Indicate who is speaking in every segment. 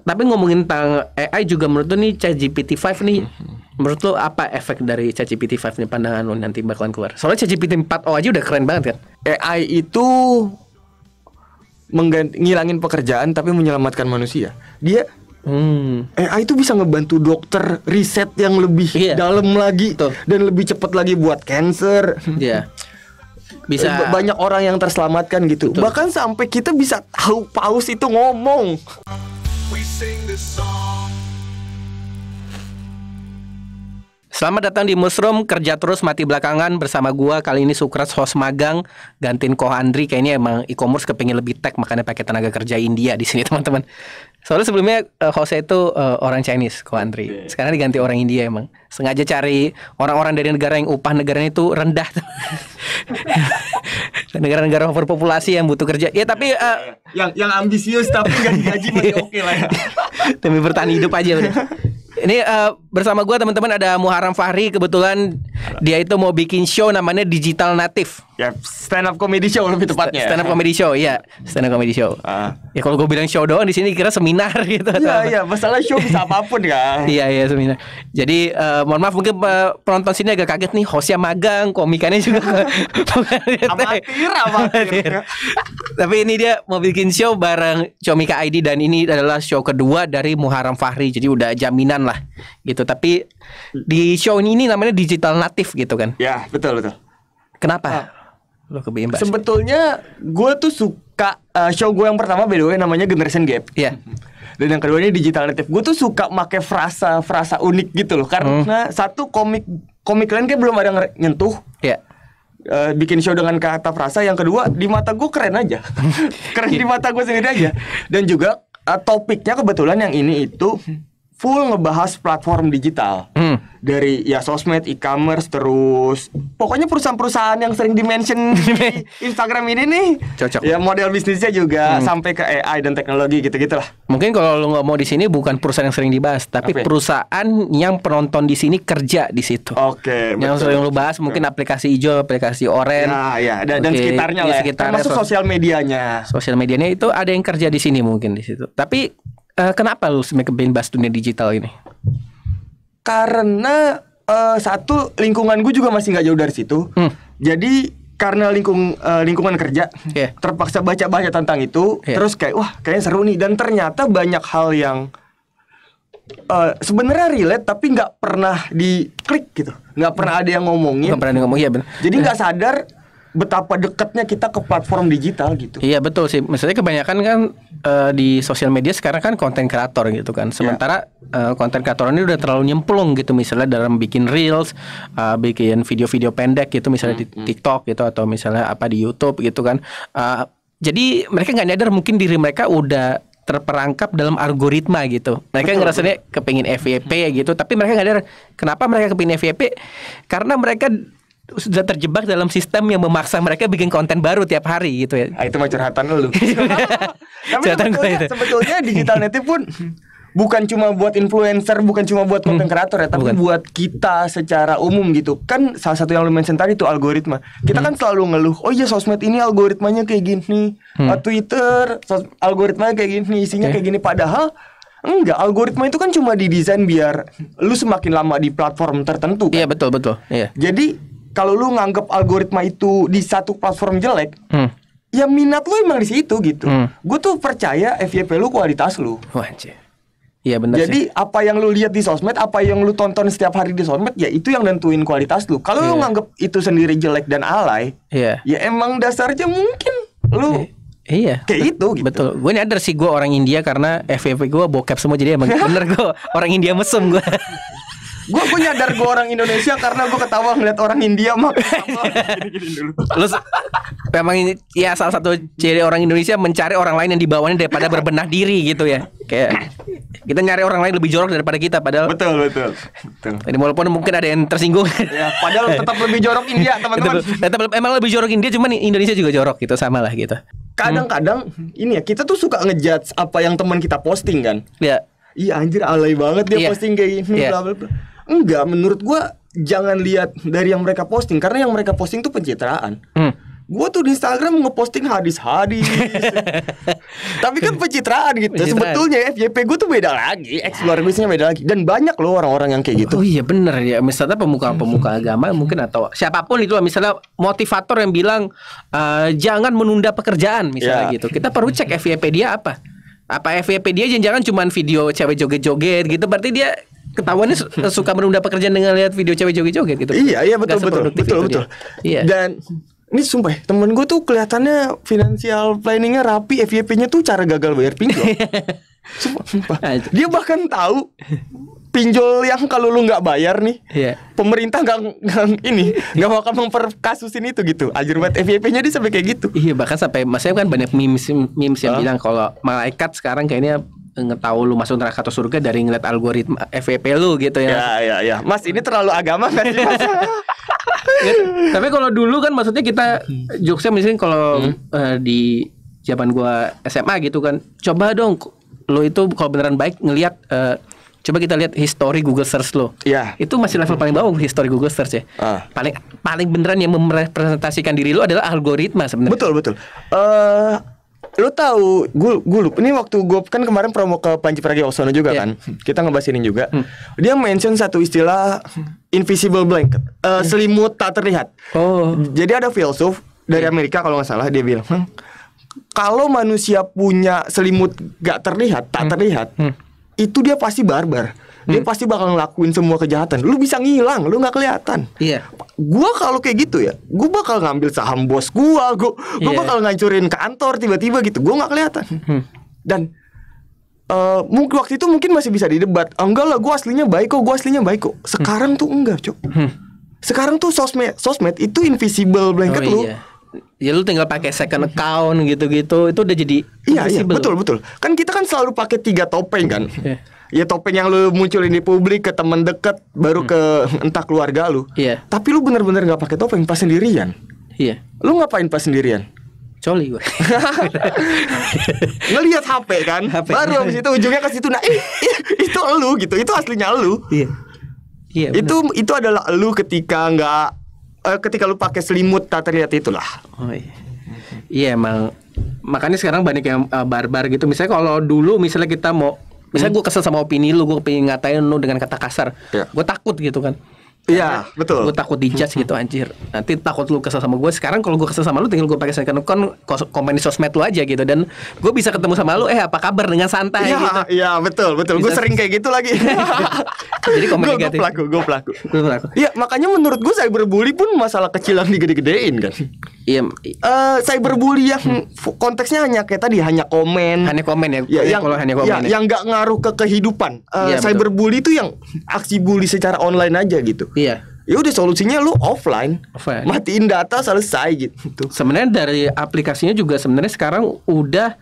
Speaker 1: Tapi ngomongin tentang AI juga menurut lu nih ChatGPT 5 nih menurut lu apa efek dari ChatGPT 5 nih pandangan lu nanti bakalan keluar? Soalnya ChatGPT 4 o aja udah keren banget kan. AI itu ngilangin pekerjaan tapi menyelamatkan manusia.
Speaker 2: Dia Hmm. AI itu bisa ngebantu dokter riset yang lebih iya. dalam lagi Tuh. dan lebih cepat lagi buat cancer.
Speaker 1: Iya. Yeah. Bisa banyak
Speaker 2: orang yang terselamatkan gitu. Betul. Bahkan sampai kita bisa tahu paus itu ngomong.
Speaker 1: Selamat datang di Mushroom Kerja terus mati belakangan Bersama gua kali ini Sukrat host magang Gantiin Koh Andri Kayaknya emang e-commerce kepengen lebih tech Makanya pakai tenaga kerja India di sini teman-teman Soalnya sebelumnya uh, hostnya itu uh, orang Chinese Koh Andri iya. Sekarang diganti orang India emang Sengaja cari orang-orang dari negara yang upah negaranya itu rendah negara-negara overpopulasi yang butuh kerja. Ya tapi uh, yang yang ambisius tapi gaji masih oke okay lah ya. Demi bertahan hidup aja udah. Ini uh, bersama gue teman-teman ada Muharram Fahri kebetulan dia itu mau bikin show namanya Digital Native. Ya stand up comedy show lebih tepatnya. Stand up comedy show, iya stand up comedy show. Uh. Ya kalau gue bilang show doang di sini kira seminar gitu. Iya iya masalah show bisa apapun kan. iya iya seminar. Jadi uh, mohon maaf mungkin uh, penonton sini agak kaget nih hostnya magang, komikannya juga. amatir amatir. Tapi ini dia mau bikin show bareng Comika ID dan ini adalah show kedua dari Muharram Fahri. Jadi udah jaminan lah lah gitu. Tapi di show ini, ini namanya digital natif gitu kan? Ya betul betul. Kenapa? Uh, ah. Lo kebimbang.
Speaker 2: Sebetulnya gue tuh suka uh, show gue yang pertama by the way namanya Generation Gap. ya Yeah. Dan yang kedua ini digital natif Gue tuh suka make frasa frasa unik gitu loh karena hmm. satu komik komik lain kayak belum ada yang nyentuh. ya Yeah uh, bikin show dengan kata frasa yang kedua di mata gue keren aja keren di mata gue sendiri aja dan juga uh, topiknya kebetulan yang ini itu full ngebahas platform digital hmm. dari ya sosmed, e-commerce terus pokoknya perusahaan-perusahaan yang sering dimention di Instagram ini nih cocok ya model bisnisnya juga hmm. sampai ke AI dan teknologi gitu-gitu lah
Speaker 1: mungkin kalau lo nggak mau di sini bukan perusahaan yang sering dibahas tapi okay. Ya? perusahaan yang penonton di sini kerja di situ oke okay, yang sering lo bahas mungkin ya. aplikasi hijau aplikasi oranye nah, ya, ya dan, okay. dan sekitarnya ya, lah ya. termasuk sosial medianya sosial medianya itu ada yang kerja di sini mungkin di situ tapi uh, kenapa lu sebenarnya kepengen bahas dunia digital ini?
Speaker 2: Karena uh, satu lingkungan gue juga masih nggak jauh dari situ. Hmm. Jadi karena lingkung uh, lingkungan kerja yeah. terpaksa baca-baca tentang itu yeah. terus kayak wah kayaknya seru nih dan ternyata banyak hal yang uh, sebenarnya relate tapi nggak pernah diklik gitu nggak pernah ada yang ngomongin nggak pernah ngomong ya benar jadi nggak sadar betapa dekatnya kita ke
Speaker 1: platform digital gitu. Iya betul sih. Misalnya kebanyakan kan uh, di sosial media sekarang kan konten kreator gitu kan. Iya. Sementara eh, konten yeah. uh, kreator ini udah terlalu nyemplung gitu misalnya dalam bikin reels, uh, bikin video-video pendek gitu misalnya mm -hmm. di TikTok gitu atau misalnya apa di YouTube gitu kan. Uh, jadi mereka nggak nyadar mungkin diri mereka udah terperangkap dalam algoritma gitu. Mereka betul, ngerasanya betul. kepingin FYP gitu, tapi mereka nggak ada kenapa mereka kepingin FYP karena mereka sudah terjebak dalam sistem yang memaksa mereka bikin konten baru tiap hari gitu ya. Nah, itu mah curhatan lu. Tapi kan sebetulnya, itu.
Speaker 2: sebetulnya digital native pun bukan cuma buat influencer, bukan cuma buat konten kreator hmm. ya, tapi bukan. buat kita secara umum gitu. Kan salah satu yang lu mention tadi itu algoritma. Kita hmm. kan selalu ngeluh, oh iya sosmed ini algoritmanya kayak gini, hmm. Ah, Twitter sos algoritmanya kayak gini, isinya okay. kayak gini. Padahal Enggak, algoritma itu kan cuma didesain biar lu semakin lama di platform tertentu. Kan? Iya betul betul. Iya. Jadi kalau lu nganggep algoritma itu di satu platform jelek, hmm. ya minat lu emang di situ gitu. Hmm. Gue tuh percaya FYP lu kualitas lu. Wajib.
Speaker 1: Iya benar. Jadi
Speaker 2: sih. apa yang lu lihat di sosmed, apa yang lu tonton setiap hari di sosmed, ya itu yang nentuin kualitas lu. Kalau yeah. lu iya. nganggep itu sendiri jelek dan alay, yeah. ya emang dasarnya mungkin
Speaker 1: lu yeah. Iya. Kayak itu gitu. Betul. Gue nyadar sih gue orang India karena FVP gue bokep semua jadi emang bener gue orang India mesum gue. gue gue nyadar gue orang Indonesia
Speaker 2: karena gue ketawa ngeliat orang India mak
Speaker 1: lu memang ini ya salah satu ciri orang Indonesia mencari orang lain yang dibawanya daripada berbenah diri gitu ya kayak kita nyari orang lain lebih jorok daripada kita padahal betul betul betul ini walaupun mungkin ada yang tersinggung ya, padahal tetap lebih jorok India teman-teman tetap emang lebih jorok India cuman Indonesia juga jorok gitu
Speaker 2: sama lah gitu kadang-kadang hmm. ini ya kita tuh suka ngejudge apa yang teman kita posting kan ya iya anjir alay banget dia yeah. posting kayak gini yeah. bla bla bla enggak menurut gua jangan lihat dari yang mereka posting karena yang mereka posting tuh pencitraan hmm. Gue tuh di Instagram ngeposting hadis-hadis Tapi kan pencitraan gitu pencitraan. Sebetulnya FYP gue tuh
Speaker 1: beda lagi ya. Explore gue beda lagi Dan banyak loh orang-orang yang kayak gitu Oh iya bener ya Misalnya pemuka-pemuka hmm. agama mungkin atau Siapapun itu Misalnya motivator yang bilang uh, Jangan menunda pekerjaan Misalnya yeah. gitu Kita perlu cek FYP dia apa apa FYP dia jangan-jangan cuma video cewek joget-joget gitu berarti dia ketahuannya eh, suka menunda pekerjaan dengan lihat video cewek joget-joget gitu. Iya, iya betul betul betul gitu betul. betul.
Speaker 2: Iya. Dan ini sumpah temen gue tuh kelihatannya financial planningnya rapi, FYP-nya tuh cara gagal bayar pinjol. sumpah, sumpah. Dia bahkan tahu pinjol yang kalau lu nggak bayar nih, yeah. pemerintah
Speaker 1: nggak ini nggak bakal memperkasusin itu gitu. Ajar buat iya. FVP nya dia sampai kayak gitu. Iya bahkan sampai maksudnya kan banyak memes memes yang uh. bilang kalau malaikat sekarang kayaknya ngetahu lu masuk neraka atau surga dari ngeliat algoritma FVP lu gitu ya. Ya ya ya.
Speaker 2: Mas ini terlalu agama kan
Speaker 1: Tapi kalau dulu kan maksudnya kita jokesnya misalnya kalau hmm. uh, di zaman gua SMA gitu kan, coba dong lo itu kalau beneran baik ngelihat uh, eh, Coba kita lihat history Google search lo. Iya. Yeah. Itu masih level paling bawah history Google search ya. Uh. Paling paling beneran yang merepresentasikan diri lo adalah algoritma sebenarnya. Betul betul. Uh, eh, lo tahu gue gue ini waktu gue kan kemarin promo ke Panji
Speaker 2: Pragiwaksono juga yeah. kan kita ngebahas ini juga hmm. dia mention satu istilah invisible blanket uh, selimut tak terlihat oh jadi ada filsuf dari yeah. Hmm. Amerika kalau nggak salah dia bilang Hmm. kalau manusia punya selimut gak terlihat tak hmm. terlihat hmm itu dia pasti barbar dia hmm. pasti bakal ngelakuin semua kejahatan. Lu bisa ngilang, lu nggak kelihatan. Iya. Yeah. Gua kalau kayak gitu ya, gua bakal ngambil saham bos gua, gua, gua yeah. bakal ngancurin kantor tiba-tiba gitu. Gua nggak kelihatan. Hmm. Dan uh, mungkin waktu itu mungkin masih bisa didebat. oh, enggak lah, gua aslinya baik kok, gua aslinya baik kok. Sekarang hmm. tuh enggak, Cok. Hmm. Sekarang tuh hmm. sosmed, sosmed itu invisible blanket oh, lu. Iya
Speaker 1: ya lu tinggal pakai second account gitu-gitu itu udah jadi iya iya betul betul kan kita kan selalu pakai tiga topeng kan
Speaker 2: yeah. ya topeng yang lu muncul di publik ke teman deket baru hmm. ke entah keluarga lu yeah. tapi lu bener-bener nggak pakai topeng pas sendirian iya yeah. lu ngapain pas sendirian
Speaker 1: coli gue ngelihat HP kan HP. baru habis itu ujungnya ke
Speaker 2: situ nah itu lu gitu itu aslinya lu
Speaker 1: iya yeah. iya yeah, itu
Speaker 2: itu adalah lu ketika nggak uh, ketika lu pakai selimut tak terlihat itulah.
Speaker 1: Oh iya. Iya emang makanya sekarang banyak yang uh, barbar gitu. Misalnya kalau dulu misalnya kita mau misalnya hmm. gue kesel sama opini lu, gue pengen ngatain lu dengan kata kasar, yeah. gue takut gitu kan. Iya, betul. Gue takut dijas gitu anjir. Nanti takut lu kesel sama gue. Sekarang kalau gue kesel sama lu tinggal gue pakai second account komen di sosmed lu aja gitu dan gue bisa ketemu sama lu eh apa kabar dengan santai ya, gitu.
Speaker 2: Iya, betul, betul. Gue sering kayak gitu lagi.
Speaker 1: Jadi komen gua, Gue pelaku,
Speaker 2: gue pelaku. Gue pelaku. Iya, makanya menurut gue cyberbully pun masalah kecil yang digede-gedein kan. Iya, uh, cyberbully yang hmm. konteksnya hanya kayak tadi hanya komen. Hanya komen ya, ya. ya yang, kalau hanya komen. Ya, ya. Yang nggak ngaruh ke kehidupan. Uh, ya, cyberbully itu yang aksi bully secara online aja gitu. Iya. Ya
Speaker 1: udah solusinya lu offline. Offline. Matiin data selesai gitu. Sebenarnya dari aplikasinya juga sebenarnya sekarang udah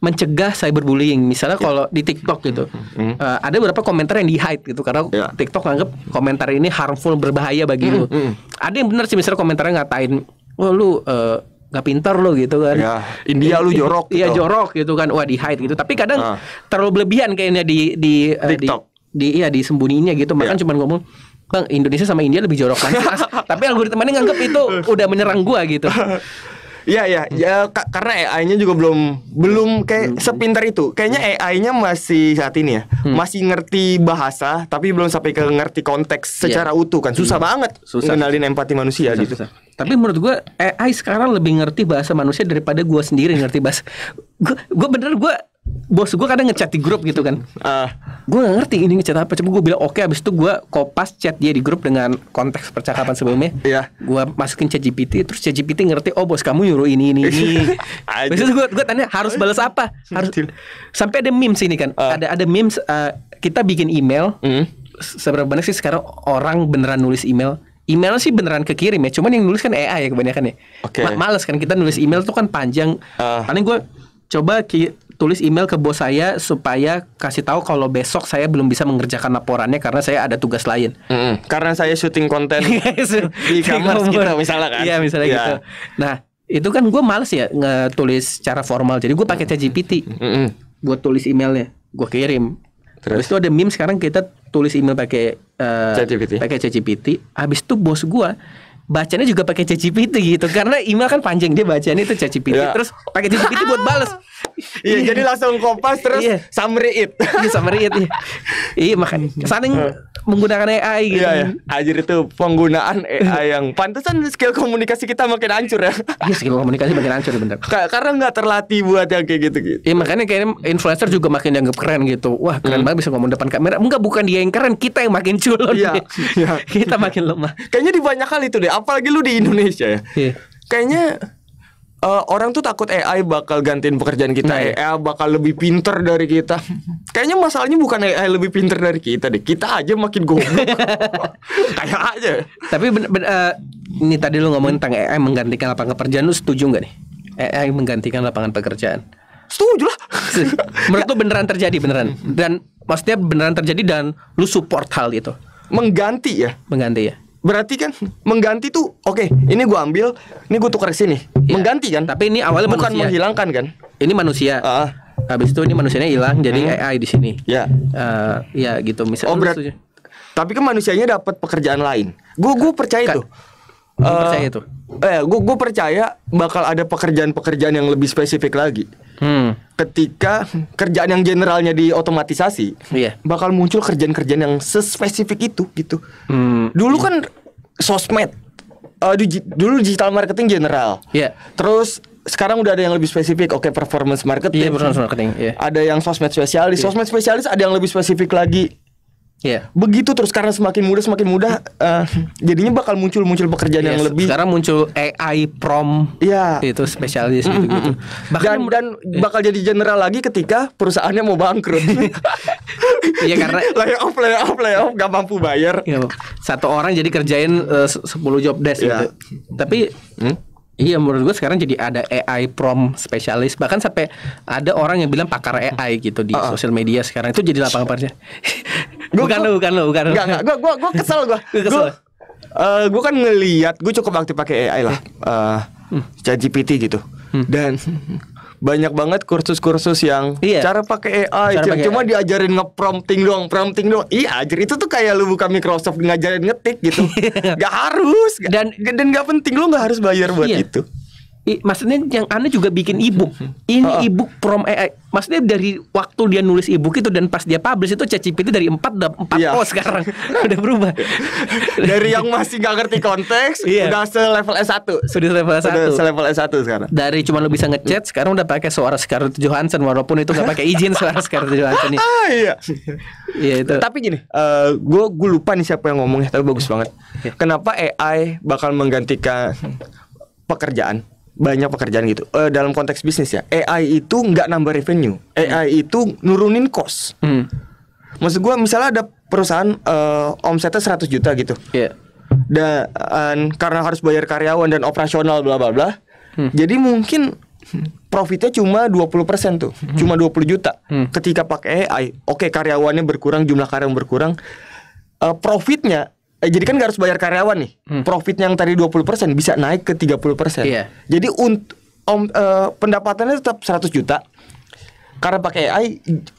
Speaker 1: mencegah cyberbullying. Misalnya yeah. kalau di TikTok gitu, mm. uh, ada beberapa komentar yang di hide gitu karena yeah. TikTok anggap komentar ini harmful berbahaya bagi mm. lu. Mm. Ada yang benar sih misalnya komentarnya ngatain oh lu uh, eh, gak pintar lo gitu kan. Ya, India lu iya, jorok. Iya gitu. jorok gitu kan. Wah di hide gitu. Tapi kadang uh. terlalu berlebihan kayaknya di di eh, TikTok. di, di iya disembunyinya gitu. Makan yeah. cuman ngomong Bang, Indonesia sama India lebih jorok kan Tapi algoritma ini nganggep itu udah menyerang gua gitu. Iya iya, hmm. ya,
Speaker 2: ya karena AI-nya juga belum belum kayak sepintar itu. Kayaknya hmm. AI-nya masih saat ini ya, hmm. masih ngerti bahasa tapi belum sampai ke ngerti konteks iya. secara yeah. utuh kan. Susah hmm. banget susah. ngenalin empati manusia susah, gitu. Susah.
Speaker 1: Tapi menurut gue AI sekarang lebih ngerti bahasa manusia daripada gua sendiri ngerti bahasa. gua bener gua bos gue kadang ngechat di grup gitu kan uh. Ah. gue gak ngerti ini ngechat apa cuma gue bilang oke okay, abis itu gue kopas chat dia di grup dengan konteks percakapan sebelumnya Iya. Yeah. gue masukin chat GPT terus chat GPT ngerti oh bos kamu nyuruh ini ini ini terus gue gue tanya harus balas apa harus sampai ada memes ini kan uh. ada ada memes uh, kita bikin email mm. seberapa banyak sih sekarang orang beneran nulis email email sih beneran kekirim ya cuman yang nulis kan AI ya kebanyakan ya okay. Ma males kan kita nulis email tuh kan panjang uh. paling gue coba ki tulis email ke bos saya supaya kasih tahu kalau besok saya belum bisa mengerjakan laporannya karena saya ada tugas lain.
Speaker 2: Mm -hmm. Karena saya syuting konten
Speaker 1: iya, di kamar kita misalnya kan. Iya, misalnya yeah. gitu. Nah, itu kan gue males ya ngetulis secara formal. Jadi gue pakai ChatGPT. Mm -hmm. Gue tulis emailnya, gue kirim. Terus? Habis itu ada meme sekarang kita tulis email pakai uh, ChatGPT. Pakai ChatGPT. Habis itu bos gue bacanya juga pakai ChatGPT gitu karena email kan panjang dia bacanya itu ChatGPT yeah. terus pakai ChatGPT buat balas iya jadi langsung kopas terus yeah. summary it iya summary it iya, yeah, makanya saling nah. menggunakan AI gitu iya, yeah. itu penggunaan
Speaker 2: AI yang pantesan skill komunikasi kita makin hancur ya iya skill
Speaker 1: komunikasi makin hancur bener Ka karena nggak terlatih buat yang kayak gitu gitu iya makanya kayaknya influencer juga makin dianggap keren gitu wah keren hmm. banget bisa ngomong depan kamera enggak bukan dia yang keren kita yang makin culun iya, iya. kita makin lemah kayaknya di banyak hal itu deh apalagi lu di Indonesia ya. Yeah. Kayaknya uh, orang tuh
Speaker 2: takut AI bakal gantiin pekerjaan kita, nah, AI ya. bakal lebih pinter dari kita. Kayaknya masalahnya bukan AI lebih pinter dari kita deh, kita aja makin goblok. Kayak aja.
Speaker 1: Tapi ben, ben, uh, ini tadi lu ngomongin tentang AI menggantikan lapangan pekerjaan, lu setuju nggak nih? AI menggantikan lapangan pekerjaan? Setuju lah. Menurut lu beneran terjadi beneran dan maksudnya beneran terjadi dan lu support hal itu? Mengganti ya? Mengganti ya berarti kan mengganti tuh oke okay, ini gue ambil ini gue tukar sini ya. mengganti kan tapi ini awalnya bukan manusia. menghilangkan kan ini manusia uh. habis itu ini manusianya hilang jadi hmm. AI di sini ya uh, ya gitu misalnya oh, berat, tapi kan manusianya dapat pekerjaan lain gue gue
Speaker 2: percaya Ka itu percaya itu eh, eh gue gue percaya bakal ada pekerjaan-pekerjaan yang lebih spesifik lagi. Hmm. Ketika kerjaan yang generalnya diotomatisasi, yeah. bakal muncul kerjaan-kerjaan yang sespesifik itu gitu. Hmm. Dulu kan sosmed, uh, dulu digital marketing general. Yeah. Terus sekarang udah ada yang lebih spesifik. Oke, okay, performance marketing. yeah, performance marketing. Yeah. Ada yang sosmed spesialis. Yeah. Sosmed spesialis ada yang lebih spesifik lagi. Yeah. Begitu terus karena semakin mudah semakin mudah eh, uh, jadinya
Speaker 1: bakal muncul-muncul pekerjaan yes, iya, yang lebih. Sekarang muncul AI prom. Iya. Yeah. Itu spesialis mm -mm. gitu gitu. Bahkan dan, dan bakal jadi general lagi ketika perusahaannya mau bangkrut. Iya karena layoff layoff layoff gak mampu bayar. Iya, Satu orang jadi kerjain eh, uh, 10 job desk yeah. gitu. Tapi hmm? Iya menurut gue sekarang jadi ada AI prom spesialis bahkan sampai ada orang yang bilang pakar AI gitu di uh -uh. sosial media sekarang itu jadi lapangan pekerjaan. gua, bukan lu, bukan lu, bukan lu. Enggak, enggak. Gua
Speaker 2: gua gua kesel gua. gua kesel. Gua, uh, gua kan ngelihat gua cukup aktif pakai AI lah. Eh uh, ChatGPT gitu. Hmm. Dan banyak banget kursus-kursus yang iya. cara pakai AI cara pake cuma AI. diajarin ngeprompting doang prompting doang iya ajar itu tuh kayak lu buka Microsoft ngajarin ngetik gitu gak
Speaker 1: harus gak, dan dan nggak penting lu nggak harus bayar buat iya. itu I, maksudnya yang aneh juga bikin ebook. Ini oh. ebook from AI. Maksudnya dari waktu dia nulis ebook itu dan pas dia publish itu ChatGPT dari empat udah 4 yeah. oh sekarang udah berubah. dari yang masih gak ngerti konteks yeah. udah selevel s satu Sudah level s satu Sudah selevel s satu sekarang. Dari cuma lo bisa ngechat sekarang udah pakai suara Scarlett Johansson walaupun itu gak pakai izin suara Scarlett Johansson nih. Ah, iya. Iya itu. Tapi gini, uh, eh, gue gue lupa nih siapa yang ngomongnya tapi bagus banget. Iya. Kenapa
Speaker 2: AI bakal menggantikan pekerjaan? banyak pekerjaan gitu. Uh, dalam konteks bisnis ya, AI itu nggak nambah revenue, AI itu nurunin cost. Hmm. Maksud gue misalnya ada perusahaan uh, omsetnya 100 juta gitu. Yeah. Dan karena harus bayar karyawan dan operasional bla bla bla. Hmm. Jadi mungkin profitnya cuma 20% tuh, hmm. cuma 20 juta. Hmm. Ketika pakai AI, oke okay, karyawannya berkurang, jumlah karyawan berkurang. Uh, profitnya eh, jadi kan gak harus bayar karyawan nih. Hmm. Profit yang tadi 20% bisa naik ke 30%. Iya. Jadi untuk om, uh, pendapatannya tetap 100 juta. Karena pakai AI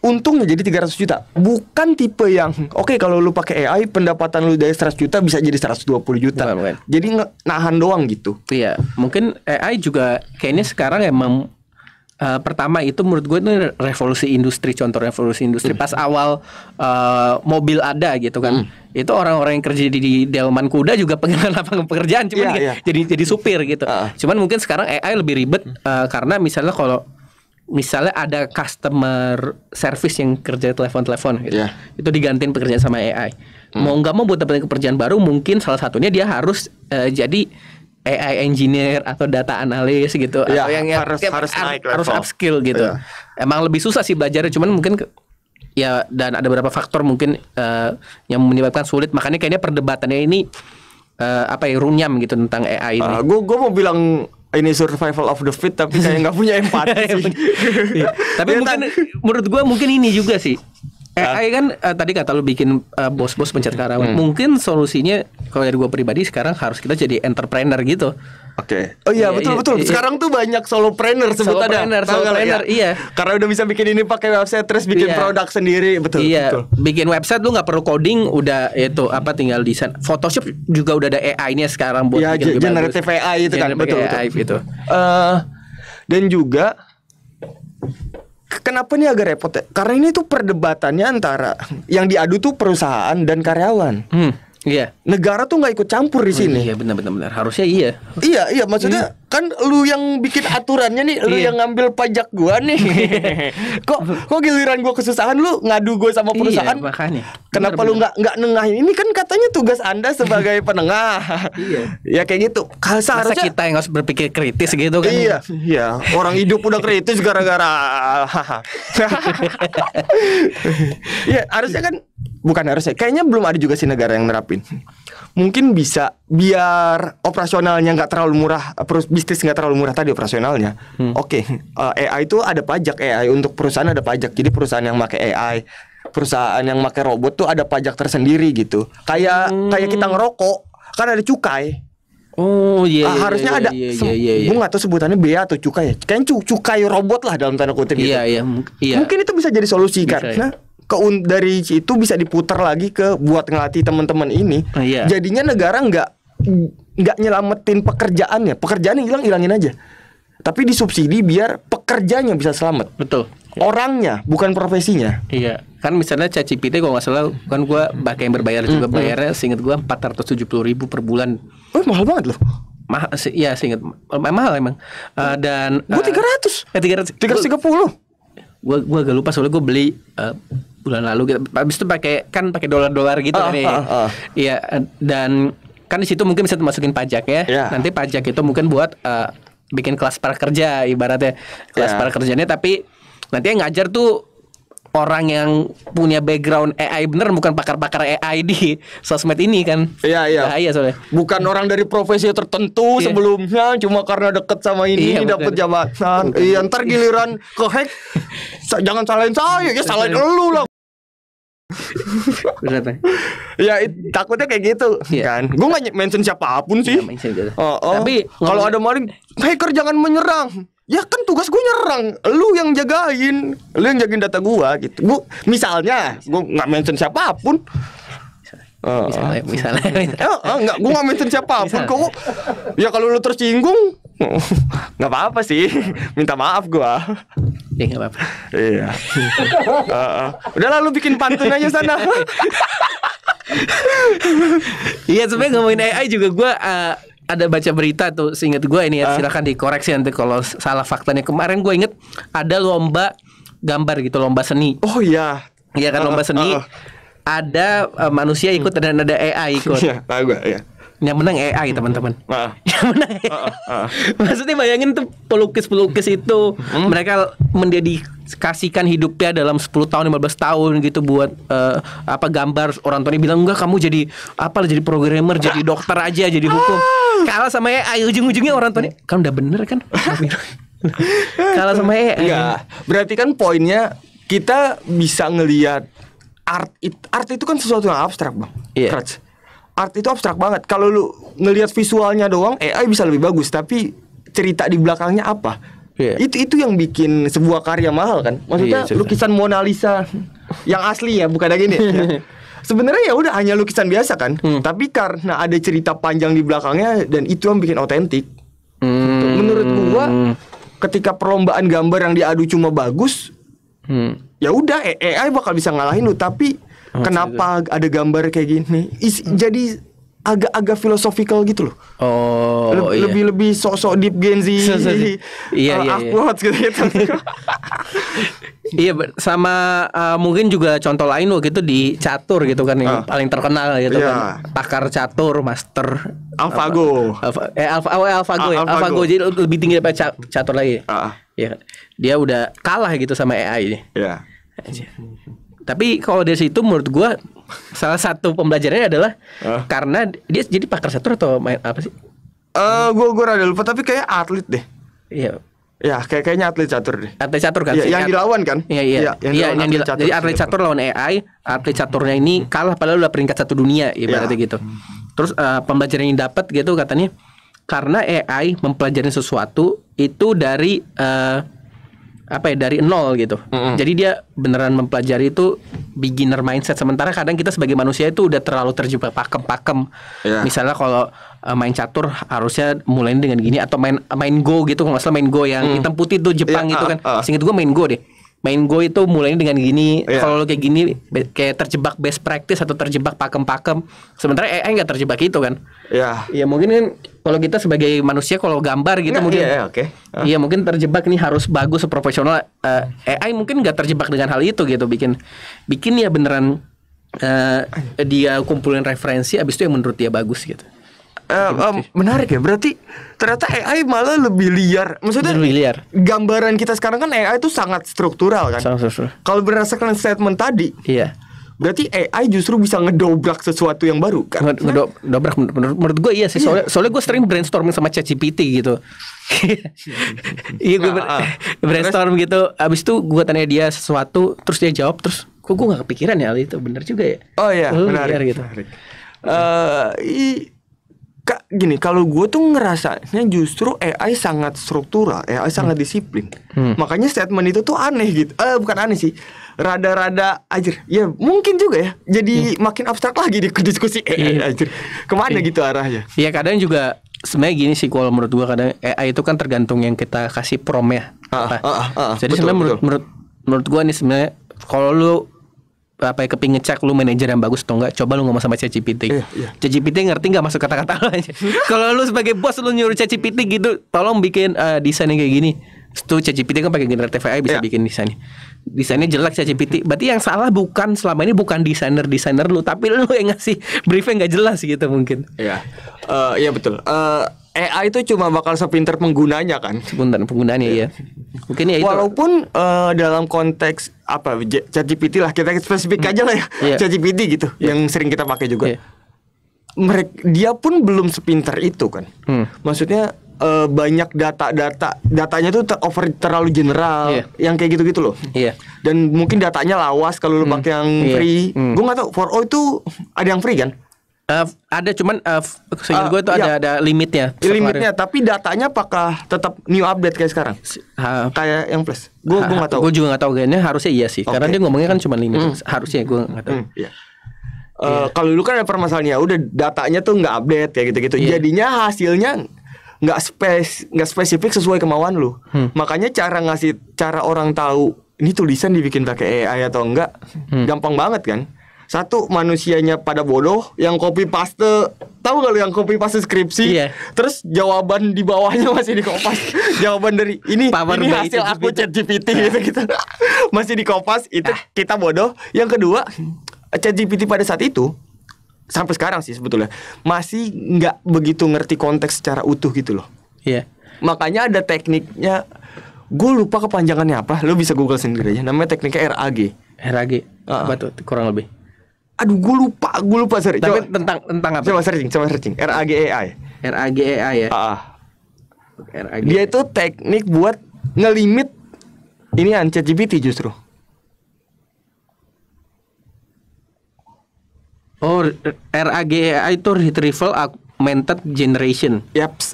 Speaker 2: untungnya jadi 300 juta. Bukan tipe yang oke okay, kalau lu pakai AI pendapatan lu dari 100 juta bisa jadi 120 juta.
Speaker 1: Bukan, bukan. Jadi nahan doang gitu. Iya, mungkin AI juga kayaknya sekarang emang uh, pertama itu menurut gue itu revolusi industri contoh revolusi industri hmm. pas awal uh, mobil ada gitu kan mm. itu orang-orang yang kerja di, di delman kuda juga pengen lapangan pekerjaan cuman yeah, yeah. jadi jadi supir gitu uh. cuman mungkin sekarang AI lebih ribet uh, karena misalnya kalau misalnya ada customer service yang kerja telepon-telepon gitu. Yeah. Itu digantiin pekerjaan sama AI. mm. Mau nggak mau buat dapetin pekerjaan baru mungkin salah satunya dia harus uh, jadi AI engineer atau data analis gitu ya, atau yang, harus ya, harus, naik level. harus upskill gitu. Ya. Emang lebih susah sih belajarnya cuman mungkin ke, ya dan ada beberapa faktor mungkin uh, yang menyebabkan sulit makanya kayaknya perdebatannya ini uh, apa ya runyam gitu tentang AI ini. Uh, eh,
Speaker 2: gue gue mau bilang ini survival of the fit tapi saya nggak
Speaker 1: punya empati sih. Iya. tapi ya, mungkin kan? menurut gue mungkin ini juga sih Eh, ah. AI kan uh, tadi kata lu bikin uh, bos-bos pencet ke hmm. mungkin solusinya kalau dari gue pribadi sekarang harus kita jadi entrepreneur gitu. Oke. Okay. Oh iya, iya betul iya, betul. Iya, sekarang
Speaker 2: tuh banyak solopreneur sebutannya. Solopreneur, solopreneur, ya? iya. Karena udah bisa bikin ini pakai website terus bikin iya. produk
Speaker 1: sendiri, betul. Iya. Betul. Bikin website lu nggak perlu coding, udah itu apa tinggal desain. Photoshop juga udah ada AI-nya sekarang buat ya, bikin generative AI itu kan. generative kan, betul AI betul. Gitu. Uh, dan
Speaker 2: juga kenapa ini agak repot ya? Karena ini tuh perdebatannya antara yang diadu tuh perusahaan dan karyawan. Hmm. Iya. Negara tuh nggak ikut campur di hmm, sini. Oh, iya
Speaker 1: benar benar benar. Harusnya iya.
Speaker 2: Iya iya maksudnya. Iya kan lu yang bikin aturannya nih, lu yeah. yang ngambil pajak gua nih. kok kok giliran gua kesusahan lu ngadu gua sama iya, perusahaan? Iya, makanya. Kenapa bener, lu nggak nggak nengahin? Ini kan katanya tugas Anda sebagai penengah. iya.
Speaker 1: ya kayak gitu. Kalau seharusnya kita yang harus berpikir kritis gitu kan. Iya, iya. Orang
Speaker 2: hidup udah kritis gara-gara Iya, harusnya kan bukan harusnya. Kayaknya belum ada juga sih negara yang nerapin. Mungkin bisa biar operasionalnya nggak terlalu murah terus bisnis nggak terlalu murah tadi operasionalnya. Hmm. Oke, okay, uh, eh, AI itu ada pajak AI untuk perusahaan ada pajak. Jadi perusahaan yang pakai AI, perusahaan yang pakai robot tuh ada pajak tersendiri gitu. Kayak hmm. kayak kita ngerokok kan ada cukai. Oh iya. Yeah, uh, iya, harusnya yeah, ada. Iya, yeah, yeah, yeah. Gue nggak tahu sebutannya bea atau cukai. Kan cukai robot lah dalam tanda kutip. Gitu. Iya iya, iya. Mungkin itu bisa jadi solusi bisa, karena ya ke dari itu bisa diputar lagi ke buat ngelatih teman-teman ini. Uh, iya. Jadinya negara nggak nggak nyelamatin pekerjaannya pekerjaan hilang hilangin aja tapi disubsidi biar pekerjanya bisa selamat betul orangnya bukan profesinya
Speaker 1: iya kan misalnya ChatGPT kalau nggak salah kan gue pakai yang berbayar juga mm -hmm. bayarnya seinget gue empat ratus tujuh puluh ribu per bulan oh mahal banget loh mahal ya seinget eh, mahal emang uh, dan gue eh, tiga ratus eh tiga ratus tiga ratus tiga puluh gue gue agak lupa soalnya gue beli uh, bulan lalu gitu habis itu pakai kan pakai dolar dolar gitu uh, kan uh, ya ah, ah. iya dan kan di situ mungkin bisa masukin pajak ya. Yeah. Nanti pajak itu mungkin buat uh, bikin kelas prakerja ibaratnya kelas yeah. prakerjanya tapi nanti yang ngajar tuh orang yang punya background AI bener bukan pakar-pakar AI di sosmed ini kan. Iya iya. Bahaya soalnya. Bukan orang
Speaker 2: dari profesi tertentu iya. sebelumnya cuma karena deket sama ini iya, dapat jabatan. Iya ntar giliran ke jangan salahin saya ya salahin lu lah. Ya it, takutnya kayak gitu yeah. kan. Gue gak mention siapapun sih. Yeah, iya, gitu. oh, oh. Tapi kalau ada maling, hacker jangan menyerang. Ya kan tugas gue nyerang, lu yang jagain, lu yang jagain data gue gitu. Gue misalnya, gue nggak mention siapapun. Misalnya, oh, oh. misalnya, misalnya. misalnya. Eh, oh, eh, enggak, gue nggak mention siapapun kok. Ya kalau lu tersinggung, nggak apa-apa sih minta maaf gua ya nggak apa-apa iya uh, uh. udah lalu bikin pantun aja sana
Speaker 1: iya sebenarnya ngomongin AI juga gua uh, ada baca berita tuh seingat gua ini ya silakan dikoreksi nanti kalau salah faktanya kemarin gua inget ada lomba gambar gitu lomba seni oh iya iya kan lomba seni ada uh, manusia ikut dan ada AI ikut iya nah gua iya yang menang AI teman-teman uh, yang
Speaker 2: menang AI. Uh, uh,
Speaker 1: maksudnya bayangin tuh pelukis-pelukis itu hmm? mereka mendedikasikan hidupnya dalam 10 tahun 15 tahun gitu buat uh, apa gambar orang tuanya bilang enggak kamu jadi apa jadi programmer jadi dokter aja jadi hukum kalah sama AI ujung-ujungnya orang tuanya kan udah bener kan
Speaker 2: kalah sama AI enggak berarti kan poinnya kita bisa ngelihat art it, art itu kan sesuatu yang abstrak bang yeah art itu abstrak banget. Kalau lu ngelihat visualnya doang, AI bisa lebih bagus. Tapi cerita di belakangnya apa? Yeah. Itu itu yang bikin sebuah karya mahal kan. Maksudnya yeah, iya, lukisan iya. Mona Lisa yang asli ya, bukan yang ini. Ya. Sebenarnya ya udah hanya lukisan biasa kan, hmm. tapi karena ada cerita panjang di belakangnya dan itu yang bikin otentik. Hmm. Menurut gua ketika perlombaan gambar yang diadu cuma bagus, hmm. ya udah AI bakal bisa ngalahin lu tapi Oh, kenapa itu? ada gambar kayak gini Is, hmm. jadi agak-agak filosofikal gitu loh. Oh, Leb iya. lebih lebih sok-sok deep Gen Z. So, so, iya, uh, iya, iya. Upload gitu gitu.
Speaker 1: iya, sama uh, mungkin juga contoh lain waktu itu di catur gitu kan yang uh, paling terkenal gitu yeah. kan. Pakar catur, master Alfago. Alfa, eh Alfa oh, eh, Alfago ya. Ah, Alfago jadi lebih tinggi daripada catur lagi. Uh. Ya. Dia udah kalah gitu sama AI. Iya. Yeah. Tapi kalau dari situ menurut gua salah satu pembelajarannya adalah uh. karena dia jadi pakar satu atau main apa sih?
Speaker 2: Eh uh, gua gua rada lupa tapi kayak atlet deh. Iya. Ya, kayak kayaknya
Speaker 1: atlet catur deh. Atlet catur kan? Ya, yang atlet, dilawan
Speaker 2: kan? Iya, iya. Ya, yang, ya, yang atlet catur. Jadi atlet catur
Speaker 1: lawan AI, atlet caturnya ini kalah padahal udah peringkat satu dunia ibaratnya ya. gitu. Terus uh, pembelajaran yang dapat gitu katanya karena AI mempelajari sesuatu itu dari uh, apa ya dari nol gitu. Mm-hmm. Jadi dia beneran mempelajari itu beginner mindset. Sementara kadang kita sebagai manusia itu udah terlalu terjebak pakem-pakem. Yeah. Misalnya kalau eh, main catur harusnya mulai dengan gini atau main main go gitu kalau salah main go yang mm. hitam putih tuh Jepang yeah, gitu ah, kan. Uh. Ah. Singkat gue main go deh main go itu mulainya dengan gini yeah. kalau kayak gini kayak terjebak best practice atau terjebak pakem-pakem sementara AI nggak terjebak itu kan ya yeah. ya mungkin kan kalau kita sebagai manusia kalau gambar gitu nah, mungkin iya, iya okay. uh. iya mungkin terjebak nih harus bagus profesional uh, eh, AI mungkin nggak terjebak dengan hal itu gitu bikin bikin ya beneran uh, dia kumpulin referensi abis itu yang menurut dia bagus gitu Uh, um, menarik ya berarti ternyata AI malah lebih liar maksudnya lebih liar gambaran
Speaker 2: kita sekarang kan AI itu sangat struktural kan sangat struktural kalau berdasarkan statement tadi
Speaker 1: iya berarti AI justru bisa ngedobrak sesuatu yang baru kan iya. ngedobrak menur menurut, menurut gue iya sih soalnya iya. soalnya gue sering brainstorming sama ChatGPT gitu iya gue nah, ah. brainstorm gitu abis itu gue tanya dia sesuatu terus dia jawab terus kok gue gak kepikiran ya itu bener juga ya oh iya oh, benar gitu menarik. Uh,
Speaker 2: Kak, gini, kalau gue tuh ngerasanya justru AI sangat struktural, AI sangat hmm. disiplin. Hmm. Makanya statement itu tuh aneh gitu. Eh, bukan aneh sih. Rada-rada ajar. Ya, mungkin juga ya. Jadi hmm. makin abstrak lagi di diskusi
Speaker 1: AI yeah. ajar. Kemana yeah. gitu arahnya? Iya, kadang juga sebenarnya gini sih kalau menurut gue kadang AI itu kan tergantung yang kita kasih prom ya. Ah, ah, ah, ah, Jadi sebenarnya menurut, menurut menurut gue nih sebenarnya kalau lu apa ya kepingin cek lu manajer yang bagus atau enggak coba lu ngomong sama ChatGPT. Iya, iya. ChatGPT ngerti nggak masuk kata-kata lu aja. Kalau lu sebagai bos lu nyuruh ChatGPT gitu, tolong bikin uh, desain yang kayak gini. Itu ChatGPT kan pakai generatif AI bisa yeah. bikin desainnya. Desainnya jelek ChatGPT. Berarti yang salah bukan selama ini bukan desainer-desainer lu, tapi lu yang ngasih briefnya nggak jelas gitu mungkin.
Speaker 2: Iya. Yeah. Uh, iya betul.
Speaker 1: Uh, eh, AI itu cuma bakal sepinter penggunanya kan. Sepinter penggunanya yeah. ya. Iya.
Speaker 2: Mungkin ya itu. Walaupun uh, dalam konteks apa ChatGPT lah kita spesifik hmm. aja lah ya yeah. ChatGPT gitu yeah. yang sering kita pakai juga. Yeah. Mereka dia pun belum sepinter itu kan. Hmm. Maksudnya uh, banyak data-data datanya tuh ter over terlalu general yeah. yang kayak gitu-gitu loh. Iya. Yeah. Dan mungkin datanya lawas kalau lu hmm. pakai yang yeah. free. Hmm. Gue nggak tau for all itu ada yang free kan? Uh, ada cuman uh, uh, gue itu iya. ada ada
Speaker 1: limitnya. Iya, limitnya, hari.
Speaker 2: tapi datanya apakah tetap new update kayak sekarang?
Speaker 1: Uh, kayak yang plus. Gue gue nggak tahu. Gue juga nggak tahu kayaknya harusnya iya sih. Okay. Karena dia ngomongnya kan cuma limit. Mm. Harusnya gue nggak tahu. Mm, yeah. Iya. Uh,
Speaker 2: iya. yeah. Kalau dulu kan ada permasalahannya, udah datanya tuh nggak update ya gitu-gitu. Yeah. Jadinya hasilnya nggak spes nggak spesifik sesuai kemauan lu. Hmm. Makanya cara ngasih cara orang tahu ini tulisan dibikin pakai AI atau enggak hmm. gampang banget kan? satu manusianya pada bodoh yang copy paste tahu gak lu yang copy paste skripsi iya. terus jawaban di bawahnya masih di kopas jawaban dari ini Power ini hasil aku chat GPT nah. gitu gitu masih di kopas itu nah. kita bodoh yang kedua chat GPT pada saat itu sampai sekarang sih sebetulnya masih nggak begitu ngerti konteks secara utuh gitu loh iya makanya ada tekniknya gue lupa kepanjangannya apa lo bisa google sendiri aja namanya tekniknya RAG RAG uh -uh. apa tuh kurang lebih aduh gue lupa gue lupa sorry tapi coba, tentang tentang apa coba searching coba searching E I ya Ah. uh, ah. RAGEI. dia itu teknik buat ngelimit
Speaker 1: ini ancet GPT justru Oh, R A G E I itu Retrieval Augmented Generation. Yaps.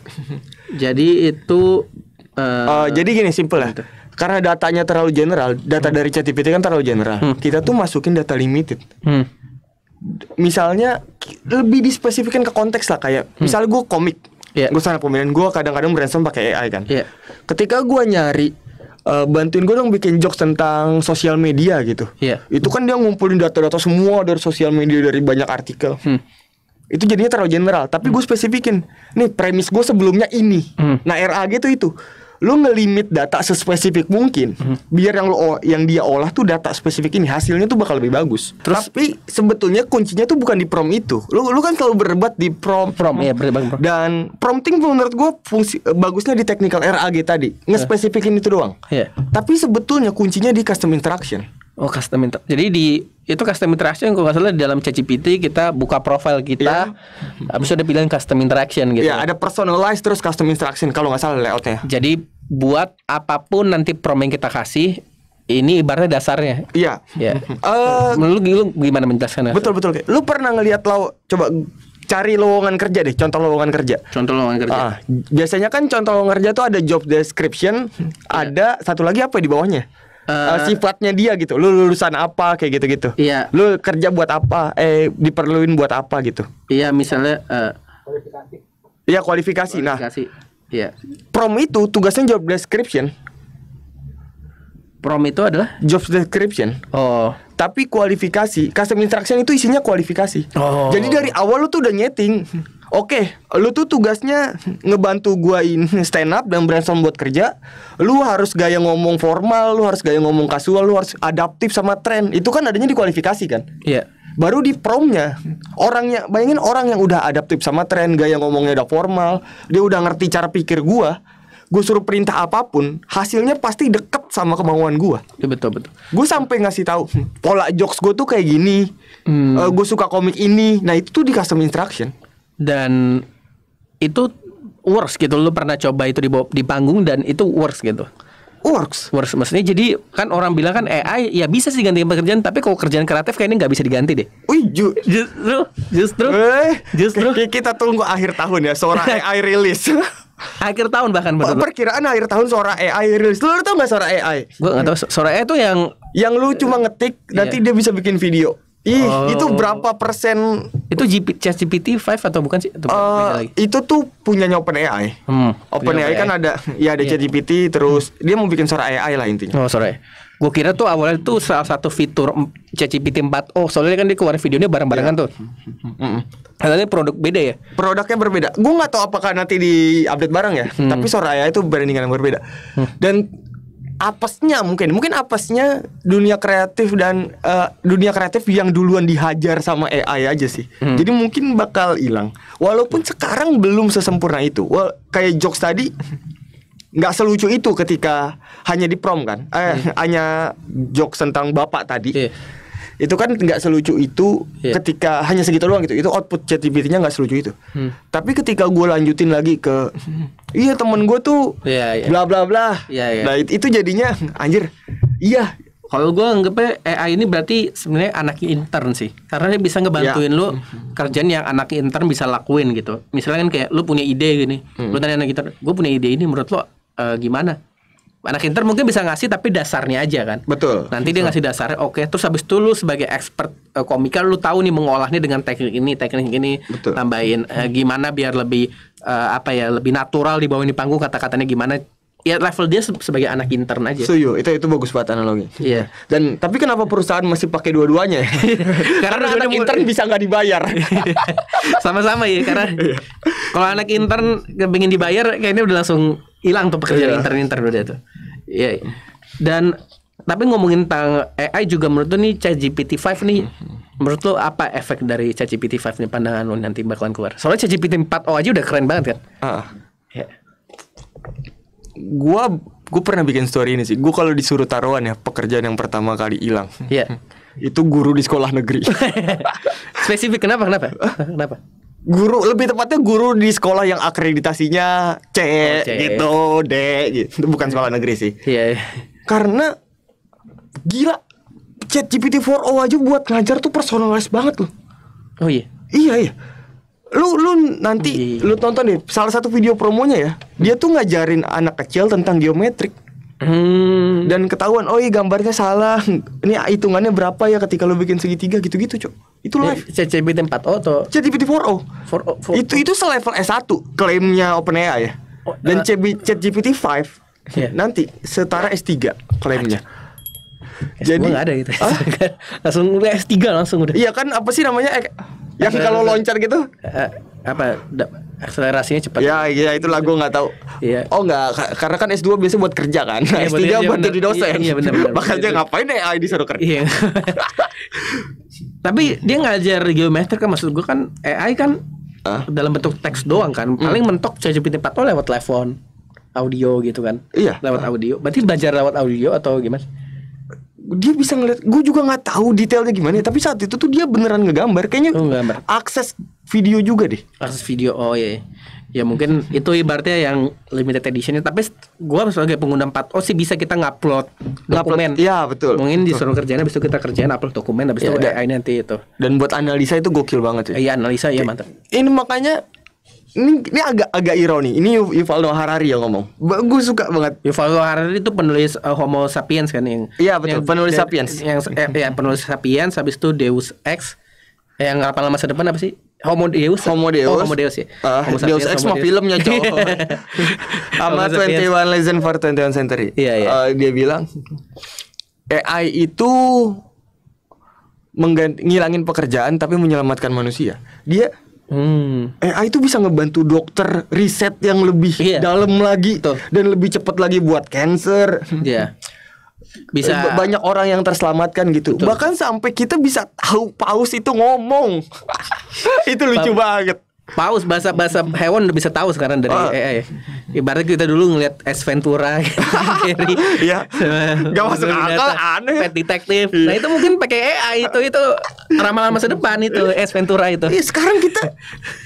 Speaker 1: jadi itu uh, uh, jadi gini simpel lah. Ya.
Speaker 2: Karena datanya terlalu general, data hmm. dari ChatGPT kan terlalu general. Hmm. Kita tuh masukin data limited. Hmm misalnya lebih dispesifikkan ke konteks lah kayak hmm. misalnya gue komik yeah. gue sana pemilihan gue kadang-kadang brainstorm pakai AI kan yeah. ketika gue nyari uh, bantuin gue dong bikin jokes tentang sosial media gitu yeah. itu kan dia ngumpulin data-data semua dari sosial media dari banyak artikel hmm. itu jadinya terlalu general tapi hmm. gue spesifikin nih premis gue sebelumnya ini hmm. nah RAG itu itu lu ngelimit data sespesifik mungkin hmm. biar yang lo yang dia olah tuh data spesifik ini hasilnya tuh bakal lebih bagus Terus, tapi sebetulnya kuncinya tuh bukan di prom itu lu lu kan selalu berdebat di prom prom, ya berdebat prom. dan prompting menurut gue fungsi eh, bagusnya di technical RAG tadi ngespesifikin yeah. itu doang yeah. tapi sebetulnya kuncinya di custom interaction Oh custom interaction.
Speaker 1: Jadi di itu custom interaction kalau nggak salah di dalam ChatGPT kita buka profile kita, yeah. habis itu ada pilihan custom interaction gitu. Ya yeah, ada personalized terus custom interaction kalau nggak salah layoutnya. Jadi buat apapun nanti prom yang kita kasih ini ibaratnya dasarnya. Iya. Iya. Uh, lu, lu gimana menjelaskan? Betul betul.
Speaker 2: Lu pernah ngelihat lo coba cari lowongan kerja deh, contoh lowongan kerja. Contoh lowongan kerja. Uh, biasanya kan contoh lowongan kerja tuh ada job description, iya. ada satu lagi apa di bawahnya? Uh, uh, sifatnya dia gitu. Lu lulusan apa kayak gitu-gitu. Iya. Lu kerja buat apa? Eh diperluin buat apa gitu. Iya, misalnya uh, kualifikasi. Iya, kualifikasi. Nah, kualifikasi. Nah, Iya. Prom itu tugasnya job description. Prom itu adalah job description. Oh. Tapi kualifikasi, custom interaction itu isinya kualifikasi.
Speaker 1: Oh. Jadi dari
Speaker 2: awal lu tuh udah nyeting. Oke, okay, lu tuh tugasnya ngebantu gua in stand up dan brainstorm buat kerja. Lu harus gaya ngomong formal, lu harus gaya ngomong kasual, lu harus adaptif sama tren. Itu kan adanya di kualifikasi kan? Iya. Yeah baru di promnya orangnya bayangin orang yang udah adaptif sama tren gaya ngomongnya udah formal dia udah ngerti cara pikir gua gue suruh perintah apapun hasilnya pasti deket sama kemauan gua ya, betul betul gue sampai ngasih tahu hm, pola jokes gue tuh kayak gini
Speaker 1: hmm. uh, eh, gue suka komik ini nah itu tuh di custom instruction dan itu works gitu lu pernah coba itu di di panggung dan itu works gitu works. Works maksudnya jadi kan orang bilang kan eh, AI ya bisa sih ganti pekerjaan tapi kalau kerjaan kreatif kayaknya nggak bisa diganti deh.
Speaker 2: Wih ju justru justru eh, justru kita tunggu akhir tahun ya suara AI rilis. akhir tahun bahkan menurut perkiraan akhir tahun suara AI rilis lu, tau nggak
Speaker 1: suara AI gue nggak tahu suara AI itu yang yang lu cuma ngetik nanti yeah. dia bisa bikin video Ih, oh. itu berapa persen? Itu GP, ChatGPT 5 atau bukan sih? Itu, uh, itu tuh punyanya OpenAI. Hmm, kan OpenAI open kan AI. ada ya ada yeah. ChatGPT terus hmm. dia mau bikin suara AI lah intinya. Oh, suara. Gue kira tuh awalnya tuh salah satu fitur ChatGPT 4. Oh, soalnya kan dia keluarin videonya bareng-barengan yeah. tuh. Heeh. produk beda ya? Produknya berbeda. Gue
Speaker 2: nggak tau apakah nanti di update bareng ya, hmm. tapi suara AI itu brandingan yang berbeda. Hmm. Dan apesnya mungkin mungkin apesnya dunia kreatif dan uh, dunia kreatif yang duluan dihajar sama AI aja sih hmm. jadi mungkin bakal hilang walaupun sekarang belum sesempurna itu well, kayak jokes tadi nggak selucu itu ketika hanya di prom kan eh, hmm. hanya jokes tentang bapak tadi yeah itu kan nggak selucu itu yeah. ketika hanya segitu doang gitu itu output ChatGPT-nya nggak selucu itu hmm. tapi ketika gue lanjutin lagi ke iya temen gue tuh
Speaker 1: yeah, yeah. bla bla bla yeah, yeah. nah itu jadinya anjir iya kalau gue anggapnya AI ini berarti sebenarnya anak intern sih, karena dia bisa ngebantuin yeah. lu kerjaan yang anak intern bisa lakuin gitu. Misalnya kan kayak lu punya ide gini, hmm. lu tanya anak intern, gue punya ide ini menurut lo uh, gimana? anak inter mungkin bisa ngasih tapi dasarnya aja kan. Betul. Nanti dia ngasih dasar, oke. Okay. Terus habis itu lu sebagai expert uh, e, komika lu tahu nih mengolahnya dengan teknik ini, teknik ini, Betul. tambahin uh, gimana biar lebih uh, apa ya, lebih natural di bawah ini panggung kata-katanya gimana. Ya level dia sebagai anak intern aja. Suyu, itu itu bagus banget analogi. Iya. Yeah. Dan tapi kenapa perusahaan masih pakai dua-duanya? Ya? karena dua anak intern bisa nggak dibayar. Sama-sama ya, karena iya. kalau anak intern pengen dibayar kayaknya udah langsung hilang tuh pekerjaan yeah. intern-intern udah tuh. Iya. Yeah. Dan tapi ngomongin tentang AI juga menurut lu nih ChatGPT 5 nih menurut lu apa efek dari ChatGPT 5 nih pandangan lu nanti bakalan keluar? Soalnya ChatGPT 4 oh aja udah keren banget kan?
Speaker 2: Ah. Ya. Yeah. Gua gue pernah bikin story ini sih. Gue kalau disuruh taruhan ya pekerjaan yang pertama kali hilang. Iya. Yeah. Itu guru di sekolah negeri.
Speaker 1: Spesifik kenapa? Kenapa? kenapa?
Speaker 2: guru lebih tepatnya guru di sekolah yang akreditasinya C, oh, C. gitu D gitu bukan sekolah negeri sih iya yeah. karena gila chat GPT 4o aja buat ngajar tuh personalis banget loh oh iya iya iya lu lu nanti oh, iya, iya. lu tonton deh salah satu video promonya ya dia tuh ngajarin anak kecil tentang geometrik Hmm. Dan ketahuan, oh iya gambarnya salah. Ini hitungannya berapa ya ketika lo bikin segitiga gitu-gitu,
Speaker 1: Cok. Itu ya, live. CCBT
Speaker 2: 4O atau CCBT 4O. 4O. Itu itu selevel S1 klaimnya OpenAI ya. Oh, Dan uh, eh, ChatGPT 5 yeah. nanti setara
Speaker 1: S3 klaimnya. S2 jadi nggak ada gitu ah? langsung udah S3 langsung udah iya kan apa sih namanya yang kalau loncat gitu uh, apa akselerasinya
Speaker 2: cepat. Ya, ya itu lagu nggak tahu. Iya. Oh nggak, karena kan S2 biasanya buat kerja kan. Ya, S3 buat jadi iya, dosen. Iya, iya benar Makanya bener,
Speaker 1: ngapain deh AI disuruh kerja. Iya. Tapi dia ngajar geometri kan maksud gue kan AI kan uh? dalam bentuk teks doang kan. Hmm. Paling hmm. mentok ChatGPT patol oh, lewat telepon, audio gitu kan. Iya. Lewat uh. audio. Berarti belajar lewat audio atau gimana? dia bisa
Speaker 2: ngeliat gue juga nggak tahu detailnya gimana ya, tapi saat itu tuh
Speaker 1: dia beneran ngegambar kayaknya oh, ngegambar. akses video juga deh akses video oh iya, iya. ya mungkin itu ibaratnya yang limited editionnya tapi gue sebagai pengguna 4 oh sih bisa kita ngupload dokumen ya betul mungkin disuruh kerjaan habis itu kita kerjain upload dokumen habis ya, itu AI nanti itu dan buat analisa itu gokil banget ya iya analisa iya mantap
Speaker 2: ini makanya ini ini
Speaker 1: agak agak ironi. Ini Yuval Noah Harari yang ngomong. Gue suka banget. Yuval Noah Harari itu penulis uh, Homo sapiens kan yang. Iya betul. Yang, penulis yang, sapiens. Yang eh, ya, penulis sapiens. Habis itu Deus Ex. Yang apa masa depan apa sih? Homo Deus. Homo oh, Deus. Oh, Homo Deus ya. Uh, Homo sapiens, Deus Ex filmnya mah filmnya cowok.
Speaker 2: Sama 21 Legend for One Century. Iya iya. Uh, dia bilang AI itu mengganti, ngilangin pekerjaan tapi menyelamatkan manusia. Dia Hmm. Eh, AI itu bisa ngebantu dokter riset yang lebih yeah. dalam lagi Tuh. dan lebih cepat lagi buat cancer. Iya. Yeah. Bisa eh, banyak orang yang terselamatkan gitu. Betul. Bahkan sampai kita bisa tahu
Speaker 1: paus itu ngomong. itu lucu banget. Paus bahasa bahasa hewan udah bisa tahu sekarang dari oh. AI. Ibaratnya kita dulu ngelihat S Ventura, Gary, ya, gak masuk akal, aneh. Pet detektif. Nah itu mungkin pakai AI itu itu ramalan masa depan itu S Ventura itu. Iya sekarang kita